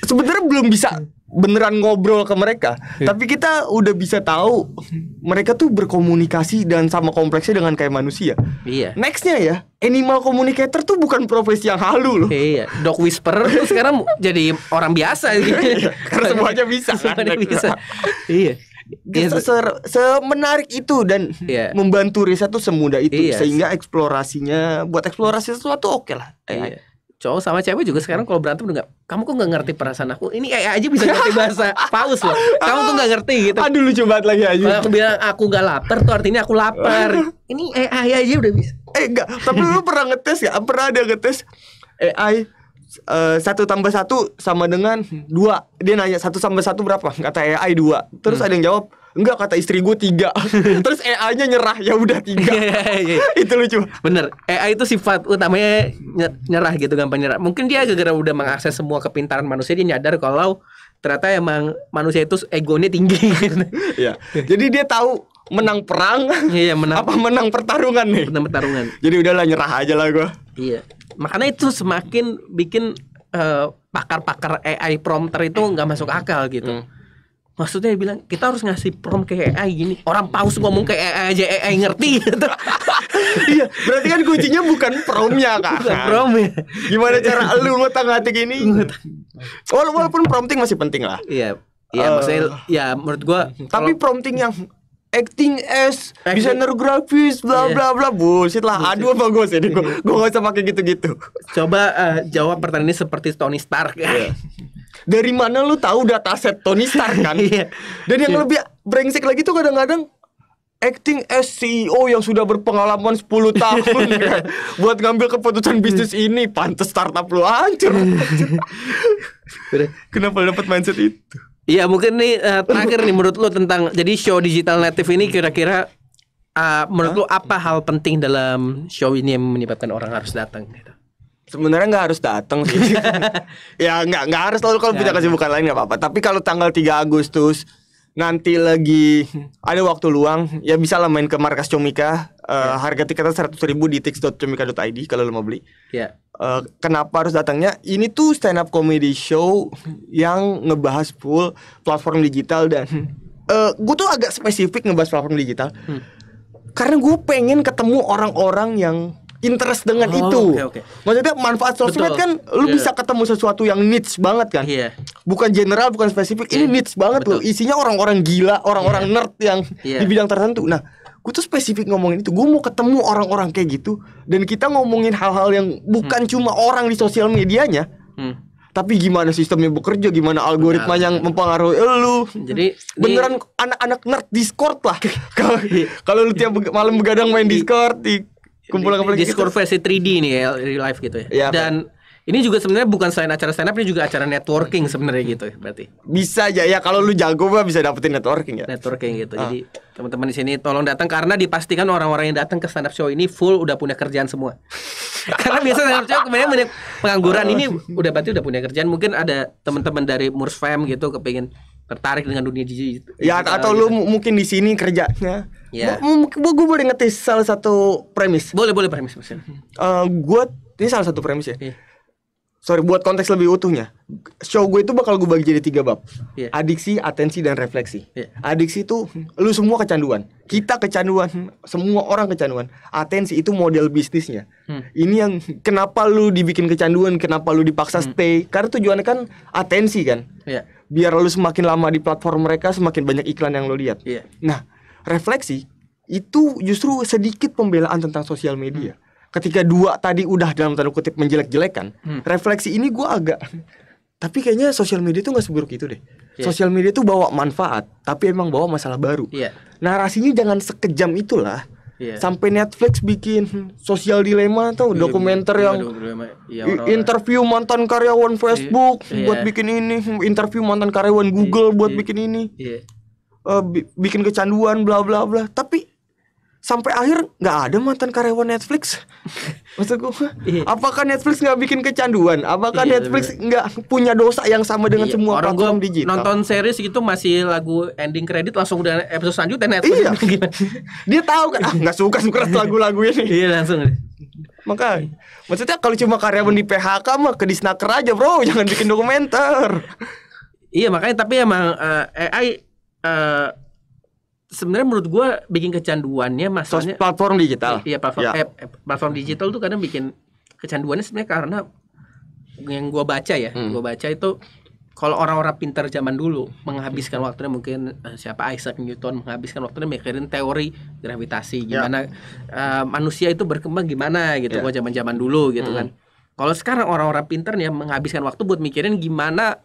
Speaker 1: sebenarnya belum bisa beneran
Speaker 2: ngobrol ke mereka, yeah. tapi kita udah bisa tahu mereka tuh berkomunikasi dan sama kompleksnya dengan kayak manusia. Iya. Yeah. Nextnya ya, animal communicator tuh bukan profesi yang
Speaker 1: halu loh. Iya, yeah, dog whisperer tuh sekarang jadi orang biasa gitu. yeah. Iya, karena semuanya bisa. Semuanya kan? bisa. iya. Yes. Iya, se
Speaker 2: semenarik itu dan yeah. membantu riset tuh semudah
Speaker 1: itu yes. Iya. sehingga eksplorasinya buat eksplorasi sesuatu oke okay lah. Yeah cowok sama cewek juga sekarang hmm. kalau berantem udah gak kamu kok nggak ngerti perasaan aku ini AI aja bisa ngerti bahasa paus loh kamu tuh nggak ngerti gitu aduh lucu banget lagi aja kalau aku bilang aku nggak lapar tuh artinya aku lapar ini AI aja udah bisa eh enggak tapi lu pernah ngetes ya pernah ada ngetes
Speaker 2: AI eh, satu tambah satu sama dengan dua dia nanya satu tambah satu berapa kata AI dua terus hmm. ada yang jawab enggak kata istri gue tiga terus
Speaker 1: e ai nya nyerah ya udah tiga iya, iya, iya. itu lucu bener e AI itu sifat utamanya nyerah gitu gampang nyerah mungkin dia gara-gara udah mengakses semua kepintaran manusia dia nyadar kalau ternyata emang manusia itu egonya tinggi gitu. ya. jadi dia tahu menang perang iya, menang. apa menang pertarungan nih menang pertarungan jadi udahlah nyerah aja lah gue iya makanya itu semakin bikin eh, pakar-pakar uh, e AI prompter itu nggak masuk akal gitu hmm maksudnya bilang kita harus ngasih prom ke AI gini orang paus ngomong ke AI aja AI ngerti gitu
Speaker 2: iya berarti kan kuncinya bukan promnya kak bukan prom ya gimana cara lu ngutang ngatik ini Wala walaupun prompting masih penting lah
Speaker 1: iya iya uh, maksudnya ya menurut gua
Speaker 2: tapi kalo... prompting yang acting as desainer grafis bla iya. bla bla bullshit lah aduh apa gua sih Gua gua gak usah pakai gitu gitu coba
Speaker 1: uh, jawab pertanyaan ini seperti Tony Stark yeah. dari mana lu tahu data set Tony Stark kan? yeah. Dan yang yeah. lebih
Speaker 2: brengsek lagi tuh kadang-kadang acting as CEO yang sudah berpengalaman 10 tahun kan? Iya. buat ngambil keputusan bisnis iya. ini pantas
Speaker 1: startup lu hancur. Kenapa dapat mindset itu? Iya mungkin nih uh, terakhir nih menurut lu tentang jadi show digital native ini kira-kira uh, menurut huh? lu apa hal penting dalam show ini yang menyebabkan orang harus datang gitu? Sebenarnya nggak harus datang sih.
Speaker 2: ya nggak nggak harus lalu kalau punya
Speaker 1: kesibukan lain nggak apa-apa. Tapi kalau tanggal
Speaker 2: 3 Agustus nanti lagi ada waktu luang ya bisa lah main ke markas Comika uh, ya. harga tiketnya seratus ribu di tix.comika.id kalau lo mau beli ya. uh, kenapa harus datangnya ini tuh stand up comedy show yang ngebahas full platform digital dan uh, eh, gue tuh agak spesifik ngebahas platform digital hmm. karena gue pengen ketemu orang-orang yang interest dengan oh, itu. Okay, okay. Maksudnya manfaat sosmed Betul. kan lu yeah. bisa ketemu sesuatu yang niche banget kan. Yeah. Bukan general, bukan spesifik. Yeah. Ini iya. niche banget Betul. loh. Isinya orang-orang gila, orang-orang yeah. nerd yang yeah. di bidang tertentu. Nah, gue tuh spesifik ngomongin itu. Gue mau ketemu orang-orang kayak gitu dan kita ngomongin hal-hal yang bukan hmm. cuma orang di sosial medianya. Hmm tapi gimana sistemnya bekerja, gimana algoritma Benar. yang mempengaruhi lu. Jadi beneran anak-anak nerd Discord lah. Kalau lu tiap
Speaker 1: malam begadang main di, Discord, di kumpul kumpulan gitu. Discord versi 3D nih ya real life gitu ya, ya dan Ini juga sebenarnya bukan selain acara stand up, ini juga acara networking sebenarnya gitu ya, berarti. Bisa aja ya kalau lu jago mah bisa dapetin networking ya. Networking gitu. Ah. Jadi teman-teman di sini tolong datang karena dipastikan orang-orang yang datang ke stand up show ini full udah punya kerjaan semua. karena biasa stand up show kebanyakan banyak pengangguran ini udah berarti udah punya kerjaan. Mungkin ada teman-teman dari Murs Fam gitu kepingin tertarik dengan dunia digital. jitsu Ya atau gitu. lu
Speaker 2: mungkin di sini kerjanya. Ya. Mungkin gua, gua boleh ngetes salah satu premis. Boleh, boleh premis maksudnya. Uh, eh, gua ini salah satu premis ya. Iya. Sorry, buat konteks lebih utuhnya, show gue itu bakal gue bagi jadi tiga bab: yeah. adiksi, atensi, dan refleksi. Yeah. Adiksi itu lu semua kecanduan, kita kecanduan, semua orang kecanduan. Atensi itu model bisnisnya. Hmm. Ini yang kenapa lu dibikin kecanduan, kenapa lu dipaksa hmm. stay? Karena tujuannya kan atensi kan. Yeah biar lu semakin lama di platform mereka semakin banyak iklan yang lu lihat. Iya. Nah, refleksi itu justru sedikit pembelaan tentang sosial media. Hmm. Ketika dua tadi udah dalam tanda kutip menjelek-jelekan, hmm. refleksi ini gua agak tapi kayaknya sosial media itu gak seburuk itu deh. Yeah. Sosial media itu bawa manfaat, tapi emang bawa masalah baru. Yeah. Narasinya jangan sekejam itulah yeah. sampai Netflix bikin sosial dilema tuh yeah, dokumenter yeah, yang yeah, interview mantan karyawan iya, Facebook yeah. buat bikin ini interview mantan karyawan Google yeah. buat yeah. bikin ini yeah. Iya. Uh, bi bikin kecanduan bla bla bla tapi sampai akhir nggak ada mantan karyawan Netflix maksud gue iya. apakah Netflix nggak bikin kecanduan apakah iya, Netflix nggak punya dosa yang sama dengan iya, semua orang platform digital nonton
Speaker 1: series gitu masih lagu ending kredit langsung udah episode selanjutnya Netflix iya. dia tahu kan
Speaker 2: ah suka suka lagu-lagu ini iya langsung maka maksudnya kalau cuma karyawan di PHK mah ke disnaker aja bro jangan bikin dokumenter
Speaker 1: iya makanya tapi emang uh, eh, AI uh, eh, sebenarnya menurut gue bikin kecanduannya masalahnya Sos platform digital. Iya, iya platform yeah. Iya. eh, platform digital tuh kadang bikin kecanduannya sebenarnya karena yang gue baca ya, hmm. gue baca itu kalau orang-orang pintar zaman dulu menghabiskan waktunya mungkin eh, siapa Isaac Newton menghabiskan waktunya mikirin teori gravitasi iya. gimana yeah. uh, manusia itu berkembang gimana gitu yeah. gua zaman-zaman dulu gitu -hmm. kan. Kalau sekarang orang-orang pintar nih ya menghabiskan waktu buat mikirin gimana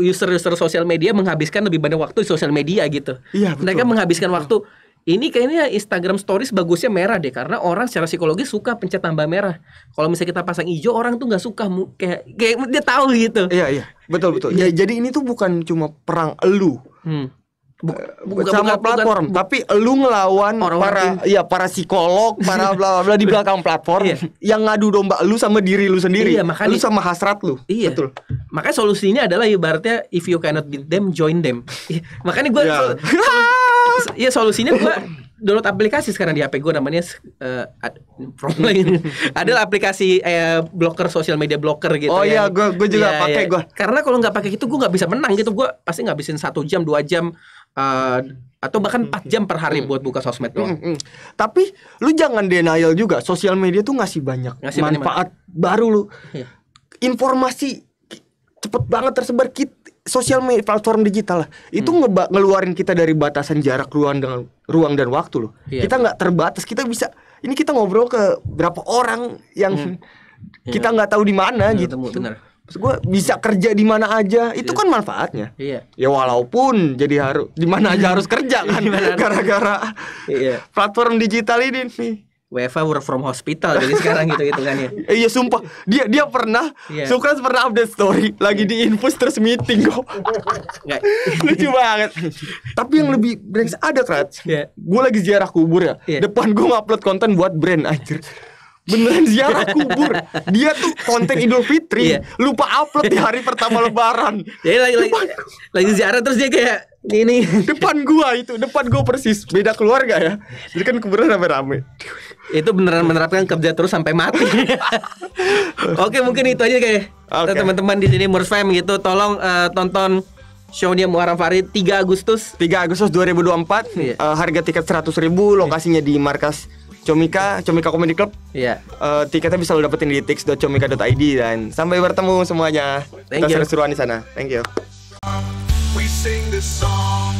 Speaker 1: user-user sosial media menghabiskan lebih banyak waktu di sosial media gitu. Iya, betul. Mereka menghabiskan waktu ini kayaknya Instagram Stories bagusnya merah deh karena orang secara psikologis suka pencet tambah merah. Kalau misalnya kita pasang hijau orang tuh nggak suka kayak kayak dia tahu gitu. Iya iya betul betul.
Speaker 2: ya, jadi ini tuh bukan cuma perang elu. Hmm. Eh, bukan sama bukan, platform, bukan, tapi lu ngelawan orang para orang ya para psikolog, para bla bla bla di belakang platform iya. yang ngadu domba lu sama diri lu sendiri. Iya,
Speaker 1: makanya, lu sama hasrat lu. Iya. Betul. Makanya solusinya adalah ibaratnya if you cannot beat them, join them. Iya, makanya gue iya ya solusinya gue download aplikasi sekarang di HP gue namanya uh, eh, adalah aplikasi eh, blocker sosial media blocker gitu oh iya gue kan. gue juga ya, pakai ya. gue karena kalau nggak pakai itu gue nggak bisa menang gitu gue pasti ngabisin satu jam dua jam Eh, atau bahkan 4 hmm. jam per hari hmm. buat buka sosmed doang. Hmm,
Speaker 2: Tapi lu jangan denial juga, sosial media tuh ngasih banyak ngasih manfaat banyak -banyak. baru lu. Iya. Informasi cepet banget tersebar kita sosial media platform digital lah itu hmm. ngeluarin kita dari batasan jarak ruang dengan ruang dan waktu loh iya. kita nggak terbatas kita bisa ini kita ngobrol ke berapa orang yang hmm.
Speaker 1: kita iya. nggak yeah. tahu di mana gitu bener
Speaker 2: gue bisa kerja di mana aja itu iya. kan manfaatnya iya ya walaupun jadi harus di mana aja harus kerja iya, kan gara-gara yeah. platform digital ini nih WFA work from hospital jadi sekarang gitu gitu kan ya iya sumpah dia dia pernah yeah. suka pernah update story lagi iya. di infus terus meeting kok lucu banget tapi yang lebih brengsek ada krat yeah. gue lagi ziarah kubur ya yeah. depan gue ngupload konten buat brand anjir beneran ziarah kubur dia tuh konten Idul Fitri iya. lupa upload di hari pertama Lebaran jadi lagi lagi, lagi ziarah terus dia
Speaker 1: kayak ini depan gua itu depan gua persis beda keluarga ya jadi kan kuburan rame-rame itu beneran menerapkan kerja terus sampai mati oke mungkin itu aja kayak okay. teman-teman di sini Murfam gitu tolong uh, tonton Shownya Muharram
Speaker 2: Farid 3 Agustus 3 Agustus 2024 iya. uh, Harga tiket 100 ribu Lokasinya di markas Comika, Comika Comedy Club. Iya. Uh, tiketnya bisa lo dapetin di tix.comika.id dan sampai bertemu semuanya. Thank Kita seru-seruan di sana. Thank you.
Speaker 1: We sing this song